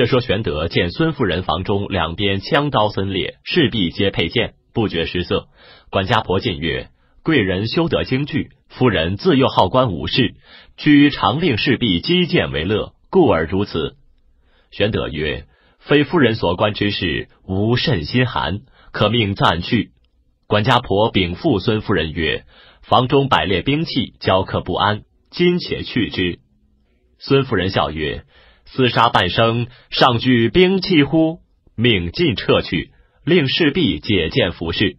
却说，玄德见孙夫人房中两边枪刀森列，势必皆佩剑，不觉失色。管家婆进曰：“贵人修得精具，夫人自幼好观武事，居常令侍婢击剑为乐，故而如此。”玄德曰：“非夫人所观之事，无甚心寒，可命暂去。”管家婆禀父孙夫人曰：“房中摆列兵器，交客不安，今且去之。”孙夫人笑曰。厮杀半生，上具兵器乎？命尽撤去，令士婢解剑服侍。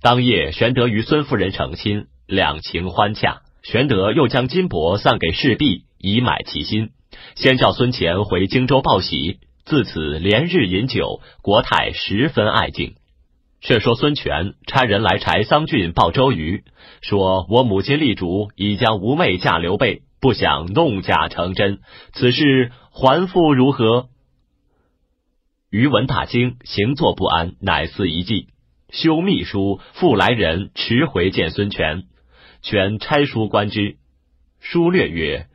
当夜，玄德与孙夫人成亲，两情欢洽。玄德又将金帛散给士婢，以买其心。先叫孙乾回荆州报喜。自此连日饮酒，国泰十分爱敬。却说孙权差人来柴桑郡报周瑜，说我母亲立主，已将吴妹嫁刘备。不想弄假成真，此事还复如何？虞文大惊，行坐不安，乃思一计，修秘书，复来人持回见孙权，权差书观之，书略曰：“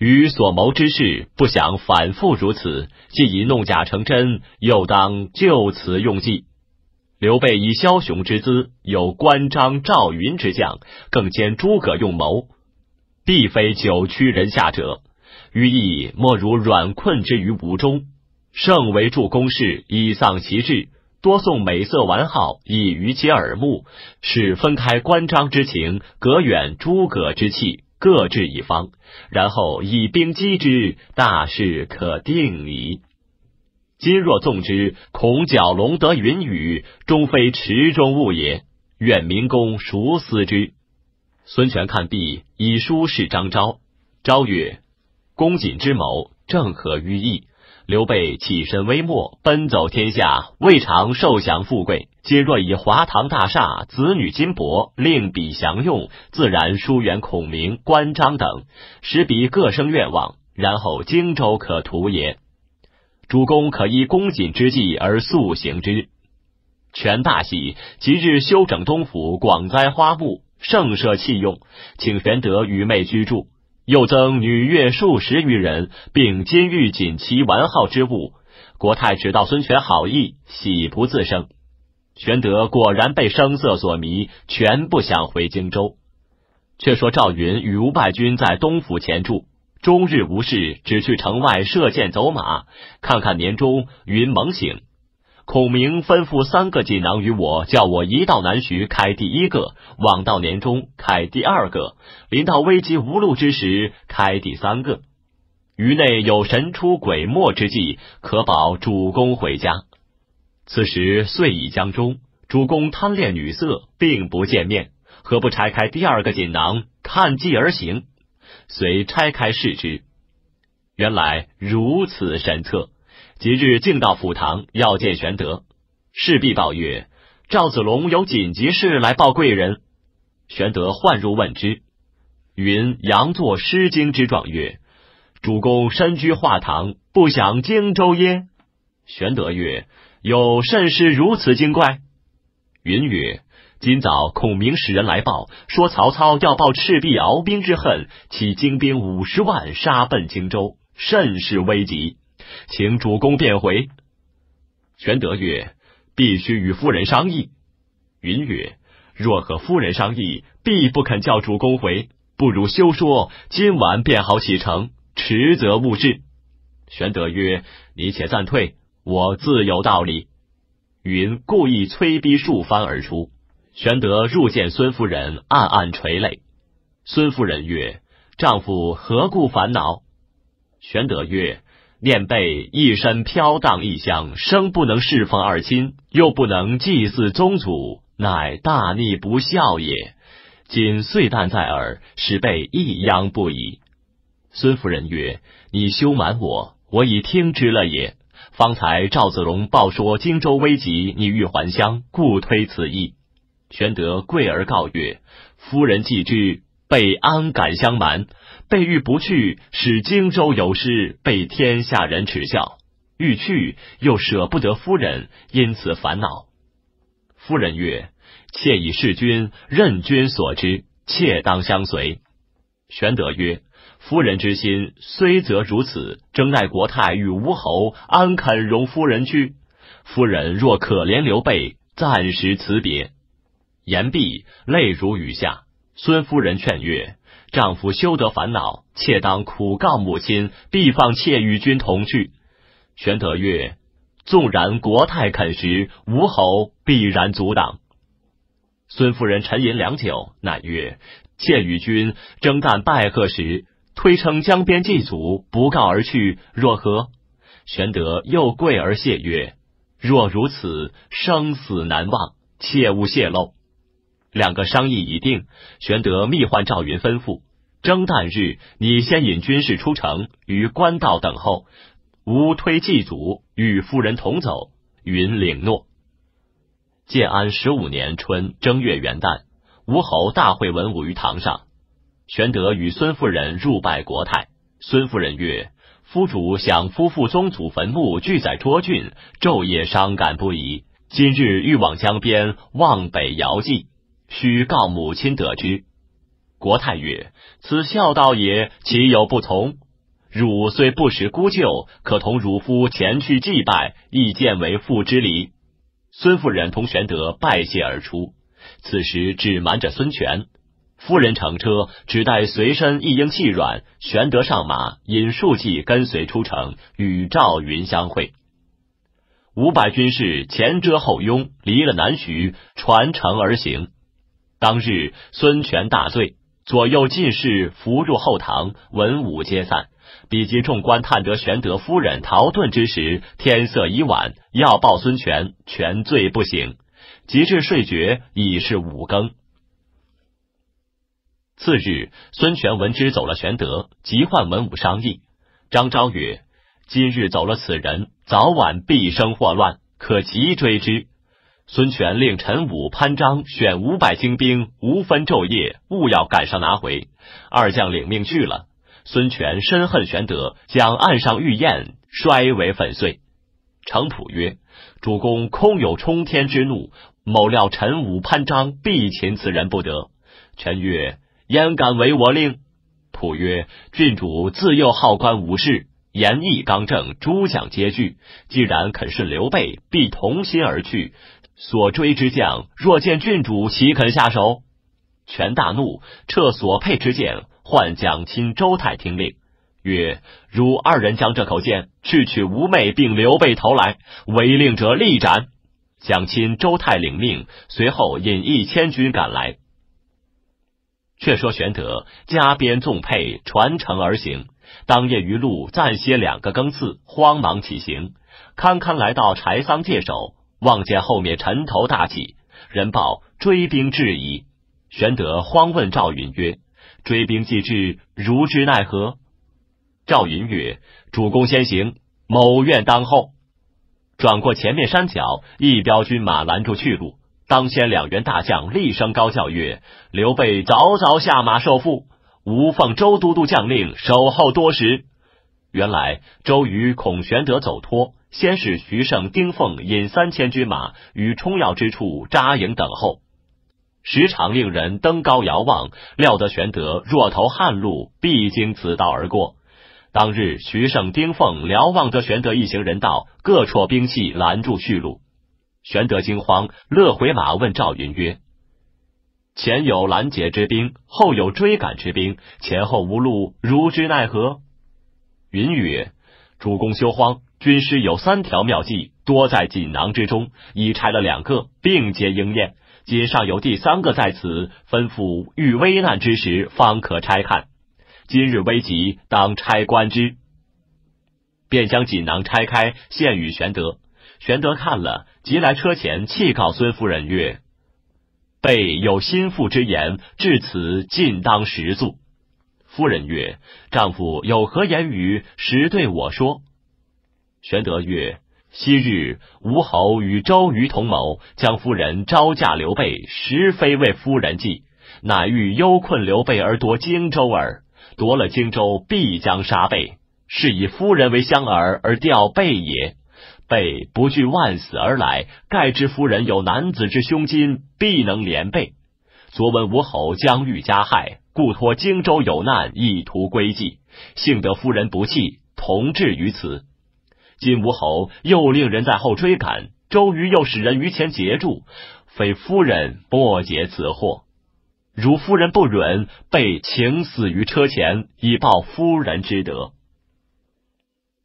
余所谋之事，不想反复如此。既已弄假成真，又当就此用计。刘备以枭雄之姿，有关张赵云之将，更兼诸葛用谋。”必非九曲人下者，于意莫如软困之于吴中。胜为助攻势，以丧其志；多送美色玩好，以娱其耳目，使分开关张之情，隔远诸葛之气，各治一方，然后以兵击之，大事可定矣。今若纵之，恐蛟龙得云雨，终非池中物也。愿明公孰思之？孙权看毕，以书示张昭。昭曰：“公瑾之谋，正合于意。刘备起身微末，奔走天下，未尝受降富贵。今若以华堂大厦、子女金帛，令彼享用，自然疏远孔明、关张等，使彼各生愿望，然后荆州可图也。主公可依公瑾之计而速行之。”权大喜，即日修整东府，广栽花木。盛设器用，请玄德与妹居住，又增女乐数十余人，并金玉锦旗完好之物。国太只道孙权好意，喜不自胜。玄德果然被声色所迷，全不想回荆州。却说赵云与吴败军在东府前住，终日无事，只去城外射箭走马。看看年中，云猛醒。孔明吩咐三个锦囊与我，叫我一到南徐开第一个，往到年中开第二个，临到危急无路之时开第三个，于内有神出鬼没之际，可保主公回家。此时岁已将终，主公贪恋女色，并不见面，何不拆开第二个锦囊，看计而行？遂拆开视之，原来如此神策。即日进到府堂，要见玄德。士必报曰：“赵子龙有紧急事来报贵人。”玄德唤入问之，云：“佯作《诗经》之状曰：‘主公身居画堂，不想荆州耶？’”玄德曰：“有甚事如此精怪？”云曰：“今早孔明使人来报，说曹操要报赤壁鏖兵之恨，起精兵五十万杀奔荆州，甚是危急。”请主公便回。玄德曰：“必须与夫人商议。”云曰：“若和夫人商议，必不肯叫主公回。不如休说，今晚便好启程，迟则误事。”玄德曰：“你且暂退，我自有道理。”云故意催逼数番而出。玄德入见孙夫人，暗暗垂泪。孙夫人曰：“丈夫何故烦恼？”玄德曰。念被一身飘荡异乡，生不能侍奉二亲，又不能祭祀宗祖，乃大逆不孝也。今岁旦在耳，使被抑殃不已。孙夫人曰：“你休瞒我，我已听之了也。方才赵子龙报说荆州危急，你欲还乡，故推此意。”玄德跪而告曰：“夫人既知。”备安敢相瞒？备欲不去，使荆州有失，被天下人耻笑；欲去，又舍不得夫人，因此烦恼。夫人曰：“妾以侍君，任君所知，妾当相随。”玄德曰：“夫人之心虽则如此，争奈国泰与吴侯，安肯容夫人去？夫人若可怜刘备，暂时辞别。”言毕，泪如雨下。孙夫人劝曰：“丈夫休得烦恼，妾当苦告母亲，必放妾与君同去。”玄德曰：“纵然国太肯许，吴侯必然阻挡。”孙夫人沉吟良久，乃曰：“妾与君征战败贺时，推称江边祭祖，不告而去，若何？”玄德又跪而谢曰：“若如此，生死难忘，切勿泄露。”两个商议已定，玄德密唤赵云吩咐：征旦日，你先引军士出城，于官道等候。吾推祭祖，与夫人同走。云领诺。建安十五年春正月元旦，吴侯大会文武于堂上。玄德与孙夫人入拜国太。孙夫人曰：“夫主想夫妇宗祖坟墓俱在涿郡，昼夜伤感不已。今日欲往江边望北遥祭。”须告母亲得知。国太曰：“此孝道也，岂有不从？汝虽不识姑舅，可同汝夫前去祭拜，亦见为父之礼。”孙夫人同玄德拜谢而出。此时只瞒着孙权，夫人乘车，只带随身一应细软。玄德上马，引数骑跟随出城，与赵云相会。五百军士前遮后拥，离了南徐，传城而行。当日孙权大醉，左右进士扶入后堂，文武皆散。比及众官探得玄德夫人逃遁之时，天色已晚，要报孙权，全醉不醒。及至睡觉，已是五更。次日，孙权闻之，走了玄德，急唤文武商议。张昭曰：“今日走了此人，早晚必生祸乱，可急追之。”孙权令陈武、潘璋选五百精兵，无分昼夜，务要赶上拿回。二将领命去了。孙权深恨玄德，将案上玉燕摔为粉碎。程普曰：“主公空有冲天之怒，某料陈武、潘璋必擒此人不得。”权曰：“焉敢违我令？”普曰：“郡主自幼好官，武士，言义刚正，诸将皆惧。既然肯顺刘备，必同心而去。”所追之将若见郡主，岂肯下手？权大怒，撤所佩之剑，唤蒋钦、周泰听令，曰：“汝二人将这口剑去取吴妹并刘备头来，违令者立斩。”蒋钦、周泰领命，随后引一千军赶来。却说玄德加鞭纵辔，传承而行。当夜于路暂歇两个更次，慌忙起行，堪堪来到柴桑界首。望见后面尘头大起，人报追兵至矣。玄德慌问赵云曰：“追兵既至，如之奈何？”赵云曰：“主公先行，某愿当后。”转过前面山脚，一彪军马拦住去路。当先两员大将厉声高叫曰：“刘备早早下马受缚！吾奉周都督将令，守候多时。”原来周瑜、孔、玄德走脱，先使徐盛、丁奉引三千军马于冲要之处扎营等候，时常令人登高遥望，料得玄德若投汉路，必经此道而过。当日徐盛、丁奉瞭望得玄德一行人到，各绰兵器拦住去路。玄德惊慌，勒回马问赵云曰：“前有拦截之兵，后有追赶之兵，前后无路，如之奈何？”云曰：“主公休慌，军师有三条妙计，多在锦囊之中，已拆了两个，并皆应验，今尚有第三个在此，吩咐遇危难之时方可拆看。今日危急，当拆观之。”便将锦囊拆开，献与玄德。玄德看了，即来车前，弃告孙夫人曰：“备有心腹之言，至此，尽当实诉。”夫人曰：“丈夫有何言语，实对我说？”玄德曰：“昔日吴侯与周瑜同谋，将夫人招嫁刘备，实非为夫人计，乃欲忧困刘备而夺荆州耳。夺了荆州，必将杀备，是以夫人为香饵而钓备也。备不惧万死而来，盖知夫人有男子之胸襟，必能连备。”昨闻吴侯将欲加害，故托荆州有难，意图归计。幸得夫人不弃，同至于此。今吴侯又令人在后追赶，周瑜又使人于前截住，非夫人莫解此祸。如夫人不允，被请死于车前，以报夫人之德。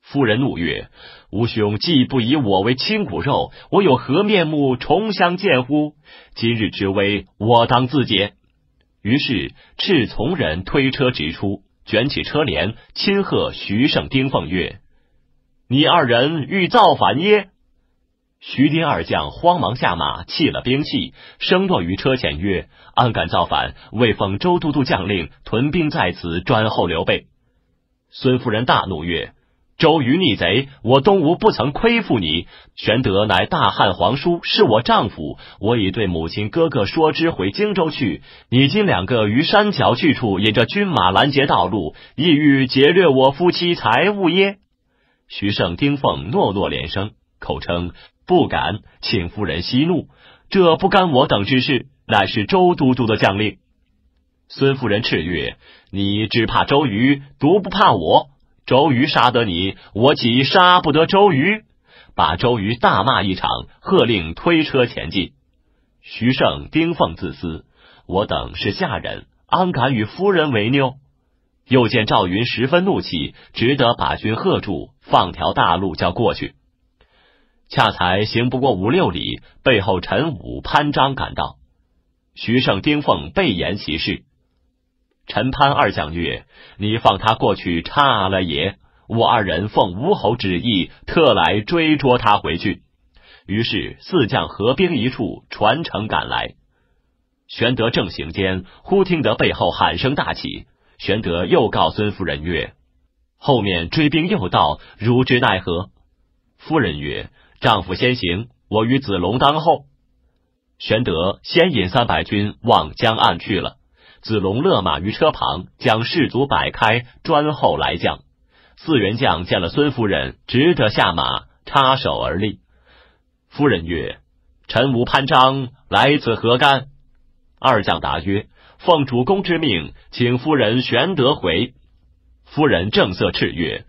夫人怒曰：“吾兄既不以我为亲骨肉，我有何面目重相见乎？今日之危，我当自解。”于是，赤从人推车直出，卷起车帘，亲贺徐胜、丁奉曰：“你二人欲造反耶？”徐丁二将慌忙下马，弃了兵器，升落于车前曰：“安敢造反？未奉周都督将令，屯兵在此，专候刘备。”孙夫人大怒曰：周瑜逆贼，我东吴不曾亏负你。玄德乃大汉皇叔，是我丈夫。我已对母亲、哥哥说之，回荆州去。你今两个于山脚去处，引着军马拦截道路，意欲劫掠我夫妻财物耶？徐盛、丁奉诺诺连声，口称不敢，请夫人息怒。这不干我等之事，乃是周都督的将令。孙夫人叱曰：“你只怕周瑜，独不怕我？”周瑜杀得你，我岂杀不得周瑜？把周瑜大骂一场，喝令推车前进。徐盛、丁奉自私，我等是下人，安敢与夫人为拗？又见赵云十分怒气，只得把军喝住，放条大路叫过去。恰才行不过五六里，背后陈武、潘璋赶到。徐盛、丁奉被言其事。陈潘二将曰：“你放他过去，差了也。我二人奉吴侯旨意，特来追捉他回去。”于是四将合兵一处，传城赶来。玄德正行间，忽听得背后喊声大起。玄德又告孙夫人曰：“后面追兵又到，如之奈何？”夫人曰：“丈夫先行，我与子龙当后。”玄德先引三百军往江岸去了。子龙勒马于车旁，将士卒摆开，专候来将。四员将见了孙夫人，只得下马，插手而立。夫人曰：“臣吴潘璋来此何干？”二将答曰：“奉主公之命，请夫人玄德回。”夫人正色叱曰：“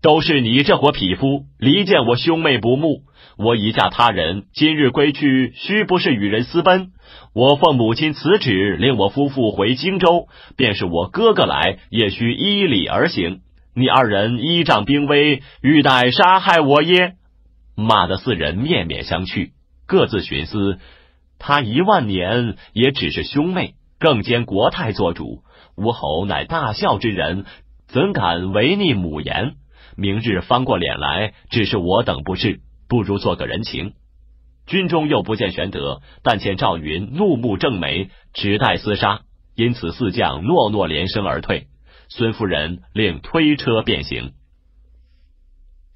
都是你这伙匹夫，离间我兄妹不睦。”我已嫁他人，今日归去，须不是与人私奔。我奉母亲此旨，令我夫妇回荆州，便是我哥哥来，也需依礼而行。你二人依仗兵威，欲待杀害我耶？”骂得四人面面相觑，各自寻思：他一万年也只是兄妹，更兼国太做主，吴侯乃大孝之人，怎敢违逆母言？明日翻过脸来，只是我等不是。不如做个人情，军中又不见玄德，但见赵云怒目正眉，只待厮杀，因此四将诺诺连声而退。孙夫人令推车便行。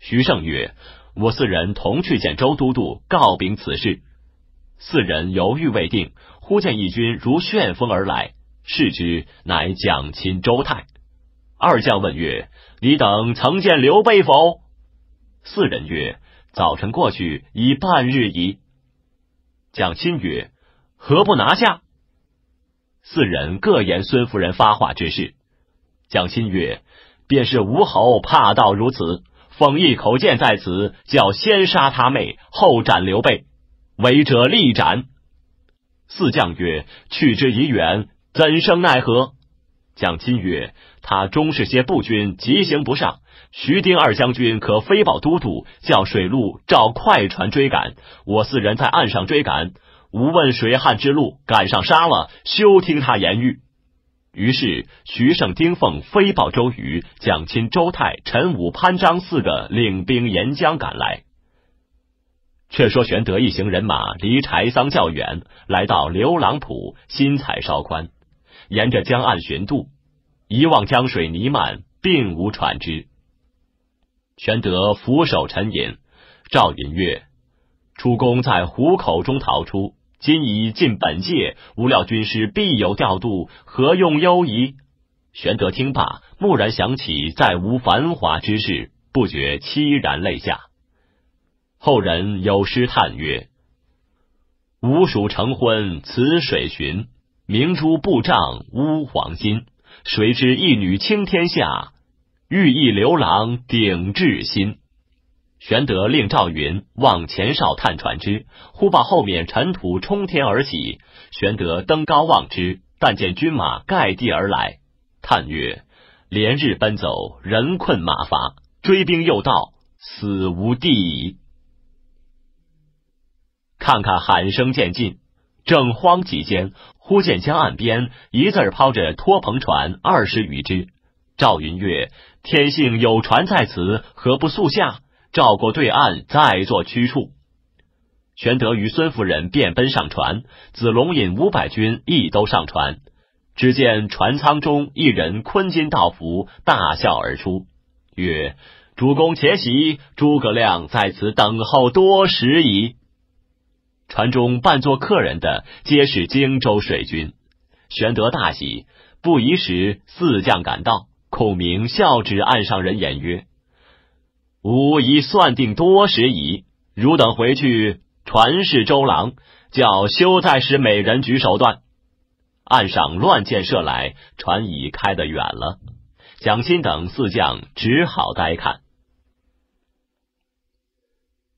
徐盛曰：“我四人同去见周都督，告禀此事。”四人犹豫未定，忽见一军如旋风而来，视之乃蒋钦、周泰。二将问曰：“你等曾见刘备否？”四人曰：早晨过去已半日矣。蒋钦曰：“何不拿下？”四人各言孙夫人发话之事。蒋钦曰：“便是吴侯怕到如此，封一口剑在此，叫先杀他妹，后斩刘备，违者立斩。”四将曰：“去之已远，怎生奈何？”蒋钦曰：“他终是些步军，急行不上。徐丁二将军可飞报都督，叫水陆照快船追赶。我四人在岸上追赶，无问水旱之路，赶上杀了，休听他言语。”于是徐盛、丁奉飞报周瑜。蒋钦、周泰、陈武、潘璋四个领兵沿江赶来。却说玄德一行人马离柴桑较远，来到刘郎浦，心才稍宽。沿着江岸寻渡，一望江水弥漫，并无船只。玄德俯首沉吟，赵云曰：“出公在虎口中逃出，今已进本界，无料军师必有调度，何用忧疑？”玄德听罢，蓦然想起再无繁华之事，不觉凄然泪下。后人有诗叹曰：“吴蜀成婚，此水寻。”明珠布帐污黄金，谁知一女倾天下？欲意刘郎顶志心。玄德令赵云望前哨探船之，忽报后面尘土冲天而起。玄德登高望之，但见军马盖地而来。叹曰：“连日奔走，人困马乏，追兵又到，死无地矣。”看看喊声渐近。正慌急间，忽见江岸边一字儿抛着拖篷船二十余只。赵云曰：“天幸有船在此，何不速下，照过对岸，再作驱处？”玄德与孙夫人便奔上船，子龙引五百军亦都上船。只见船舱中一人坤金道服，大笑而出，曰：“主公且喜，诸葛亮在此等候多时矣。”船中扮作客人的，皆是荆州水军。玄德大喜，不疑时，四将赶到。孔明笑指岸上人言曰：“吾已算定多时矣，汝等回去传示周郎，叫休再使美人举手段。”岸上乱箭射来，船已开得远了。蒋钦等四将只好呆看。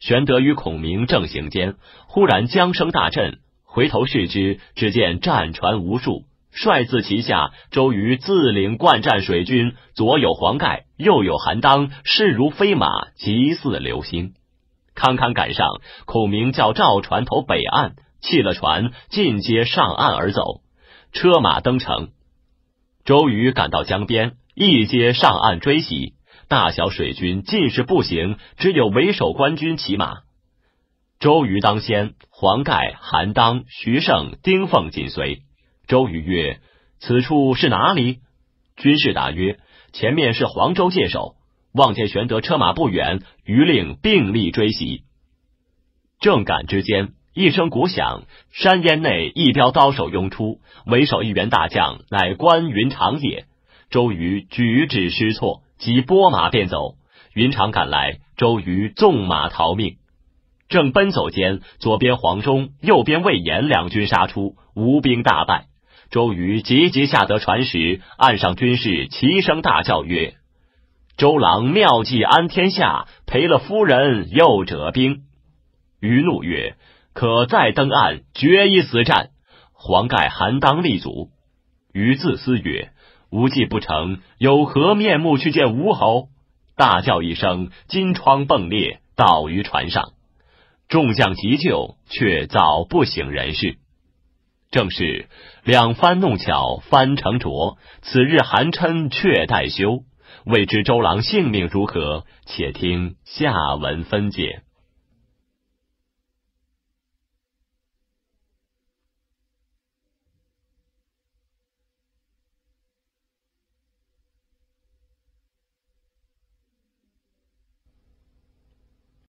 玄德与孔明正行间，忽然江声大震，回头视之，只见战船无数，率自旗下。周瑜自领惯战水军，左有黄盖，右有韩当，势如飞马，急似流星。堪堪赶上，孔明叫赵船头北岸，弃了船，尽皆上岸而走，车马登城。周瑜赶到江边，一皆上岸追袭。大小水军尽是步行，只有为首官军骑马。周瑜当先，黄盖、韩当、徐盛、丁奉紧随。周瑜曰：“此处是哪里？”军士答曰：“前面是黄州界首。”望见玄德车马不远，于令并力追袭。正赶之间，一声鼓响，山烟内一彪刀手拥出，为首一员大将，乃关云长也。周瑜举止失措。即拨马便走，云长赶来，周瑜纵马逃命。正奔走间，左边黄忠，右边魏延，两军杀出，吴兵大败。周瑜急急下得船时，岸上军士齐声大叫曰：“周郎妙计安天下，赔了夫人又折兵。”瑜怒曰：“可再登岸，决一死战。”黄盖、韩当立足。瑜自私曰：无计不成，有何面目去见吴侯？大叫一声，金疮迸裂，倒于船上。众将急救，却早不省人事。正是两番弄巧，翻成拙。此日寒春却待休，未知周郎性命如何？且听下文分解。